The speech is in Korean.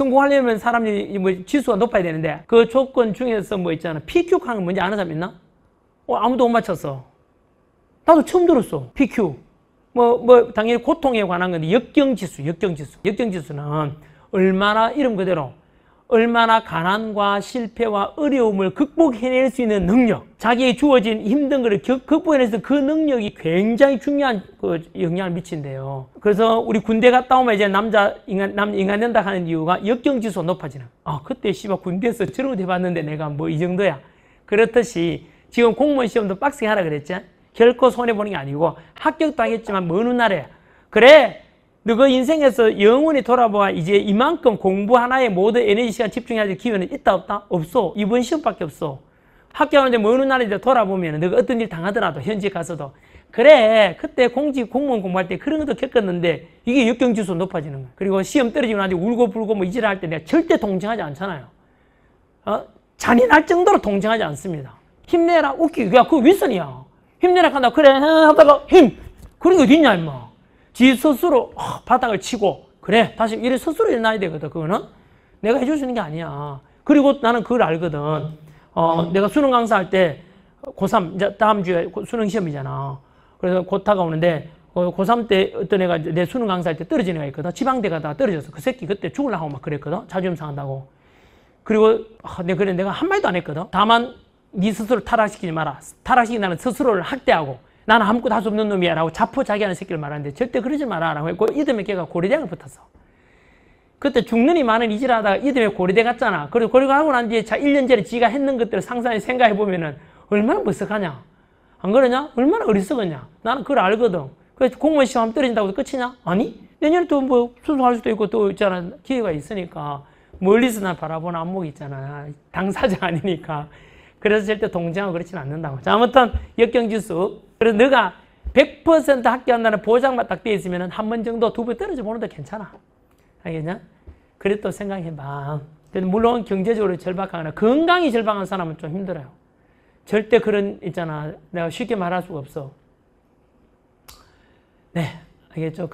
성공하려면 사람이 뭐 지수가 높아야 되는데 그 조건 중에서 뭐 있잖아. PQ 하는 뭔지 아는 사람 있나? 어, 아무도 못 맞췄어. 나도 처음 들었어. PQ. 뭐, 뭐, 당연히 고통에 관한 건데, 역경지수, 역경지수. 역경지수는 얼마나 이름 그대로 얼마나 가난과 실패와 어려움을 극복해낼 수 있는 능력, 자기의 주어진 힘든 것을 극복해내서 그 능력이 굉장히 중요한 그 영향을 미친대요. 그래서 우리 군대 갔다 오면 이제 남자 인간 남 인간 된다 하는 이유가 역경 지수 높아지는. 아 그때 씨발 군대에서 저런 거 해봤는데 내가 뭐 이 정도야. 그렇듯이 지금 공무원 시험도 빡세게 하라 그랬지. 결코 손해 보는 게 아니고 합격도 하겠지만 먼 훗날에 그래 너그 인생에서 영원히 돌아보아 이제 이만큼 공부 하나에 모든 에너지 시간 집중해야 될 기회는 있다 없다? 없어. 이번 시험밖에 없어. 학교하는데 뭐 어느 날에 돌아보면 너가 어떤 일 당하더라도 현재 가서도 그래 그때 공직 공무원 공부할 때 그런 것도 겪었는데 이게 역경지수 높아지는 거야. 그리고 시험 떨어지고 나한테 울고 불고 뭐 이질할 때 내가 절대 동정하지 않잖아요. 어? 잔인할 정도로 동정하지 않습니다. 힘내라 웃기고 야 그거 윗선이야. 힘내라 한다 그래 하다가 힘 그런 게 어딨냐 임마. 지 스스로 어, 바닥을 치고 그래 다시 일래 스스로 일어나야 되거든 그거는 내가 해줄 수 있는 게 아니야 그리고 나는 그걸 알거든 어 내가 수능 강사할 때 고3 이제 다음 주에 수능 시험이잖아 그래서 곧 다가오는데 어, 고3 때 어떤 애가 내 수능 강사할 때떨어지는 애가 있거든 지방대 가다가 떨어져서 그 새끼 그때 죽을라 고막 그랬거든 자존심 상한다고 그리고 아, 내가 그래 내가 한마디도 안 했거든 다만 네 스스로 타락시키지 마라 타락시키는 나 스스로를 학대하고 나는 아무것도 할수 없는 놈이야 라고 자포자기하는 새끼를 말하는데 절대 그러지 마라 라고 했고 이듬해 걔가 고려대학을 붙었어. 그때 죽는이 많은 이질하다가 이듬해 고려대 갔잖아. 그리고 고려하고 난 뒤에 자 1년 전에 지가 했는 것들을 상상해 생각해 보면은 얼마나 무석하냐. 안 그러냐? 얼마나 어리석었냐. 나는 그걸 알거든. 그래서 공무원 시험 떨어진다고 해서 끝이냐? 아니. 내년에 또 뭐 수술할 수도 있고 또 있잖아. 기회가 있으니까 멀리서 나 바라보는 안목이 있잖아. 당사자 아니니까. 그래서 절대 동정은 그렇진 않는다고. 자, 아무튼 역경지수. 그래서 너가 100% 합격한다는 보장만 딱돼 있으면 한 번 정도 두 배 떨어져 보는데 괜찮아. 알겠냐? 그래도 생각해봐. 물론 경제적으로 절박하거나 건강이 절박한 사람은 좀 힘들어요. 절대 그런 있잖아. 내가 쉽게 말할 수가 없어. 네, 알겠죠?